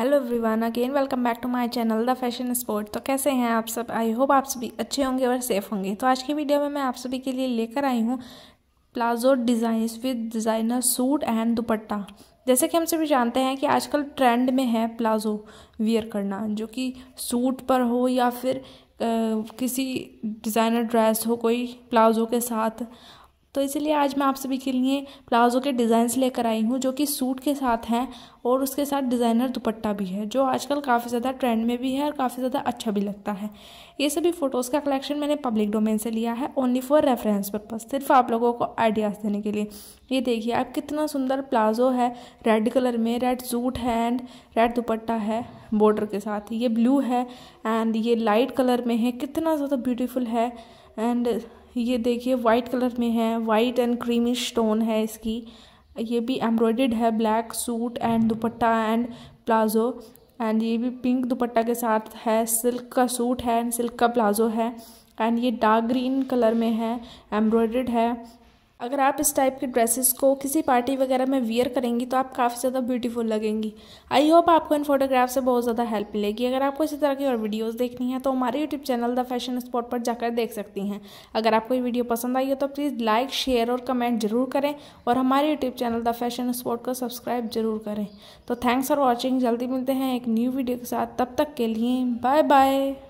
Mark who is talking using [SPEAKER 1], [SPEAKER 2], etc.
[SPEAKER 1] hello everyone again welcome back to my channel the fashion sport तो कैसे हैं आप सब आई होप आप सभी अच्छे होंगे और सेफ होंगे तो आज की वीडियो में मैं आप सभी के लिए लेकर आई हूँ palazzo designs with designer suit and dupatta जैसे कि हम सभी जानते हैं कि आजकल ट्रेंड में है प्लाजो वियर करना जो कि सूट पर हो या फिर आ, किसी डिज़ाइनर ड्रेस हो कोई प्लाजो के साथ तो इसलिए आज मैं आप सभी के लिए प्लाज़ो के डिज़ाइंस लेकर आई हूँ जो कि सूट के साथ हैं और उसके साथ डिज़ाइनर दुपट्टा भी है जो आजकल काफ़ी ज़्यादा ट्रेंड में भी है और काफ़ी ज़्यादा अच्छा भी लगता है ये सभी फ़ोटोज़ का कलेक्शन मैंने पब्लिक डोमेन से लिया है ओनली फॉर रेफरेंस पर्पज़ सिर्फ आप लोगों को आइडियाज़ देने के लिए ये देखिए आप कितना सुंदर प्लाज़ो है रेड कलर में रेड सूट है एंड रेड दुपट्टा है बॉर्डर के साथ ये ब्लू है एंड ये लाइट कलर में है कितना ज़्यादा ब्यूटीफुल है एंड ये देखिए वाइट कलर में है वाइट एंड क्रीमी स्टोन है इसकी ये भी एम्ब्रॉयड है black suit and dupatta and palazzo and ये भी पिंक दुपट्टा के साथ है सिल्क का सूट है एंड सिल्क का प्लाजो है एंड ये डार्क ग्रीन कलर में है एम्ब्रॉयड है अगर आप इस टाइप के ड्रेसेस को किसी पार्टी वगैरह में वियर करेंगी तो आप काफ़ी ज़्यादा ब्यूटीफुल लगेंगी आई होप आपको इन फोटोग्राफ से बहुत ज़्यादा हेल्प मिलेगी अगर आपको इसी तरह की और वीडियोस देखनी है तो हमारे YouTube channel the fashion spot पर जाकर देख सकती हैं अगर आपको ये वीडियो पसंद आई हो तो प्लीज़ लाइक शेयर और कमेंट जरूर करें और हमारे YouTube channel the fashion spot को सब्सक्राइब जरूर करें तो थैंक्स फॉर वॉचिंग जल्दी मिलते हैं एक न्यू वीडियो के साथ तब तक के लिए बाय बाय